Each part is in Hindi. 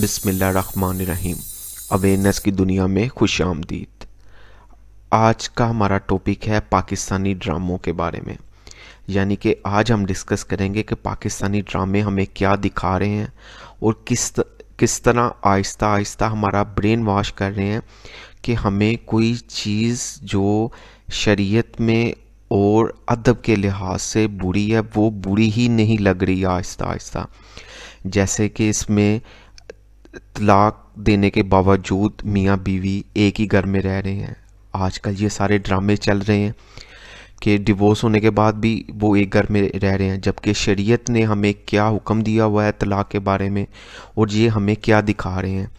रहीम अवेयरनेस की दुनिया में खुश आमदीद आज का हमारा टॉपिक है पाकिस्तानी ड्रामों के बारे में यानी कि आज हम डिस्कस करेंगे कि पाकिस्तानी ड्रामे हमें क्या दिखा रहे हैं और किस किस तरह आहिस्ता आहिस्ता हमारा ब्रेन वॉश कर रहे हैं कि हमें कोई चीज़ जो शरीयत में और अदब के लिहाज से बुरी है वो बुरी ही नहीं लग रही आहिस्ता आहिस्ता जैसे कि इसमें तलाक देने के बावजूद मियाँ बीवी एक ही घर में रह रहे हैं आजकल ये सारे ड्रामे चल रहे हैं कि डिवोर्स होने के बाद भी वो एक घर में रह रहे हैं जबकि शरीयत ने हमें क्या हुक्म दिया हुआ है तलाक के बारे में और ये हमें क्या दिखा रहे हैं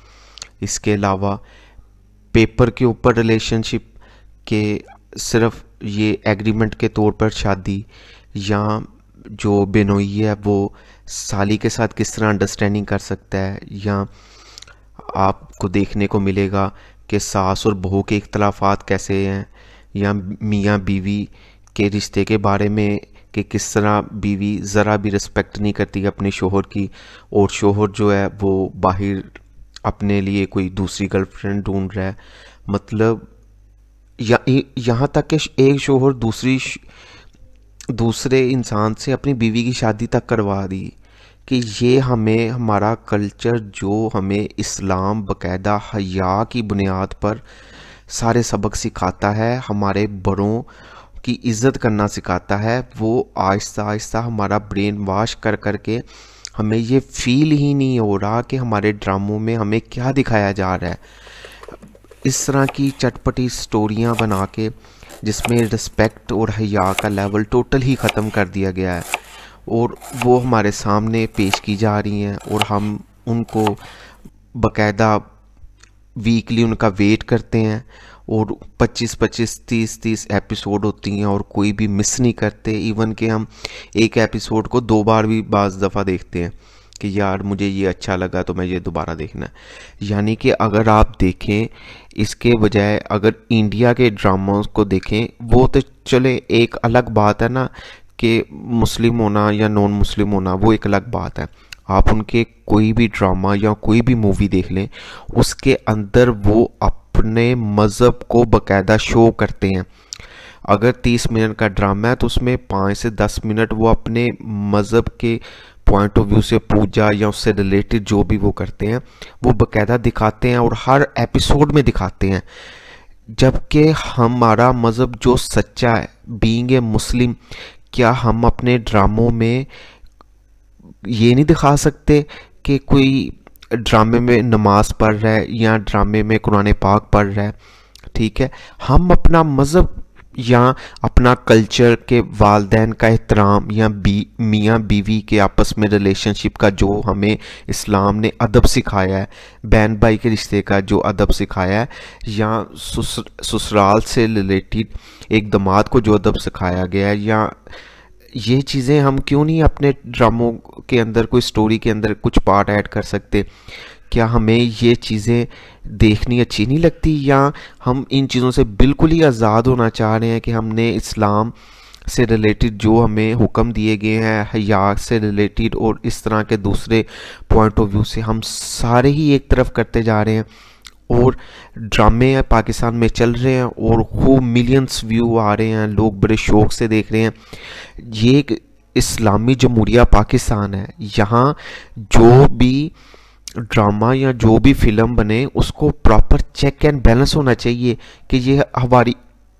इसके अलावा पेपर के ऊपर रिलेशनशिप के सिर्फ ये एग्रीमेंट के तौर पर शादी या जो बेनोई है वो साली के साथ किस तरह अंडरस्टैंडिंग कर सकता है या आपको देखने को मिलेगा कि सास और बहू के इख्तलाफात कैसे हैं या मियाँ बीवी के रिश्ते के बारे में कि किस तरह बीवी ज़रा भी रिस्पेक्ट नहीं करती अपने शोहर की और शोहर जो है वो बाहर अपने लिए कोई दूसरी गर्लफ्रेंड ढूंढ रहा है मतलब या यहाँ तक कि एक शोहर दूसरी दूसरे इंसान से अपनी बीवी की शादी तक करवा दी कि ये हमें हमारा कल्चर जो हमें इस्लाम बकायदा हया की बुनियाद पर सारे सबक सिखाता है हमारे बड़ों की इज़्ज़त करना सिखाता है वो आहिस्ता आहिस्ता हमारा ब्रेन वाश कर कर के हमें ये फील ही नहीं हो रहा कि हमारे ड्रामों में हमें क्या दिखाया जा रहा है इस तरह की चटपटी स्टोरियाँ बना के जिसमें रिस्पेक्ट और हया का लेवल टोटल ही ख़त्म कर दिया गया है और वो हमारे सामने पेश की जा रही हैं और हम उनको बकायदा वीकली उनका वेट करते हैं और 25 25 30 30 एपिसोड होती हैं और कोई भी मिस नहीं करते इवन कि हम एक एपिसोड को दो बार भी बाज़ दफ़ा देखते हैं कि यार मुझे ये अच्छा लगा तो मैं ये दोबारा देखना है यानी कि अगर आप देखें इसके बजाय अगर इंडिया के ड्रामास को देखें वो तो चले एक अलग बात है ना कि मुस्लिम होना या नॉन मुस्लिम होना वो एक अलग बात है आप उनके कोई भी ड्रामा या कोई भी मूवी देख लें उसके अंदर वो अपने मज़हब को बकायदा शो करते हैं अगर तीस मिनट का ड्रामा है तो उसमें पाँच से दस मिनट वो अपने मज़हब के पॉइंट ऑफ व्यू से पूजा या उससे रिलेटेड जो भी वो करते हैं वो बकायदा दिखाते हैं और हर एपिसोड में दिखाते हैं जबकि हमारा मज़हब जो सच्चा है बींग ए मुस्लिम क्या हम अपने ड्रामों में ये नहीं दिखा सकते कि कोई ड्रामे में नमाज पढ़ रहा है या ड्रामे में कुरान पाक पढ़ रहा है ठीक है हम अपना मज़हब या अपना कल्चर के वालदेन का एहतराम या बी मियाँ बीवी के आपस में रिलेशनशिप का जो हमें इस्लाम ने अदब सिखाया है बहन भाई के रिश्ते का जो अदब सिखाया है या ससुर ससुराल से रिलेटेड एक दमाद को जो अदब सिखाया गया है या ये चीज़ें हम क्यों नहीं अपने ड्रामों के अंदर कोई स्टोरी के अंदर कुछ पार्ट ऐड कर सकते क्या हमें ये चीज़ें देखनी अच्छी नहीं लगती या हम इन चीज़ों से बिल्कुल ही आज़ाद होना चाह रहे हैं कि हमने इस्लाम से रिलेटेड जो हमें हुक्म दिए गए हैं हया से रिलेटेड और इस तरह के दूसरे पॉइंट ऑफ व्यू से हम सारे ही एक तरफ करते जा रहे हैं और ड्रामे पाकिस्तान में चल रहे हैं और खूब मिलियंस व्यू आ रहे हैं लोग बड़े शौक से देख रहे हैं ये एक इस्लामी जमहूरिया पाकिस्तान है यहाँ जो भी ड्रामा या जो भी फिल्म बने उसको प्रॉपर चेक एंड बैलेंस होना चाहिए कि ये हमारी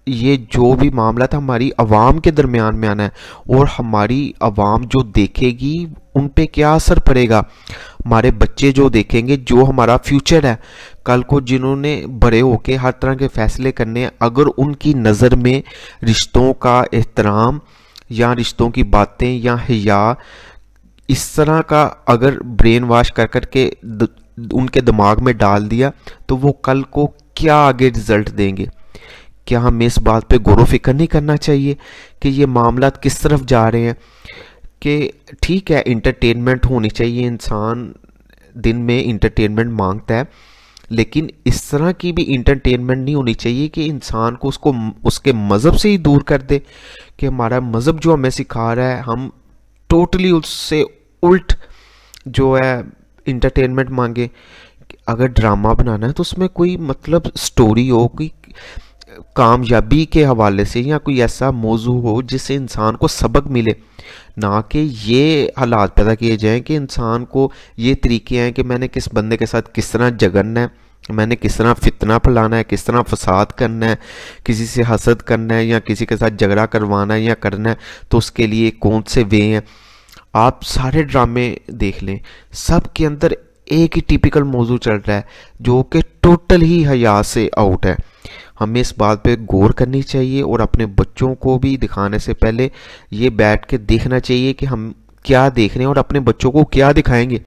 ये जो भी मामला था हमारी आवाम के दरमियान में आना है और हमारी आवाम जो देखेगी उन पे क्या असर पड़ेगा हमारे बच्चे जो देखेंगे जो हमारा फ्यूचर है कल को जिन्होंने बड़े होके हर तरह के फैसले करने अगर उनकी नज़र में रिश्तों का एहतराम या रिश्तों की बातें या हया इस तरह का अगर ब्रेन वॉश कर कर के द, उनके दिमाग में डाल दिया तो वो कल को क्या आगे रिजल्ट देंगे क्या हमें इस बात पे गौर फिक्र नहीं करना चाहिए कि ये मामला किस तरफ जा रहे हैं कि ठीक है इंटरटेनमेंट होनी चाहिए इंसान दिन में इंटरटेनमेंट मांगता है लेकिन इस तरह की भी इंटरटेनमेंट नहीं होनी चाहिए कि इंसान को उसको उसके मज़हब से ही दूर कर दे कि हमारा मज़हब जो हमें सिखा रहा है हम टोटली उससे उल्ट जो है इंटरटेनमेंट मांगे अगर ड्रामा बनाना है तो उसमें कोई मतलब स्टोरी हो कोई कामयाबी के हवाले से या कोई ऐसा मौजू हो जिससे इंसान को सबक मिले ना कि ये हालात पैदा किए जाएं कि इंसान को ये तरीके हैं कि मैंने किस बंदे के साथ किस तरह जगड़ना है मैंने किस तरह फितना फैलाना है किस तरह फसाद करना है किसी से हसद करना है या किसी के साथ झगड़ा करवाना है या करना है तो उसके लिए कौन से वे हैं आप सारे ड्रामे देख लें सब के अंदर एक ही टिपिकल मौजू चल रहा है जो कि टोटल ही हया से आउट है हमें इस बात पे गौर करनी चाहिए और अपने बच्चों को भी दिखाने से पहले ये बैठ के देखना चाहिए कि हम क्या देख रहे हैं और अपने बच्चों को क्या दिखाएंगे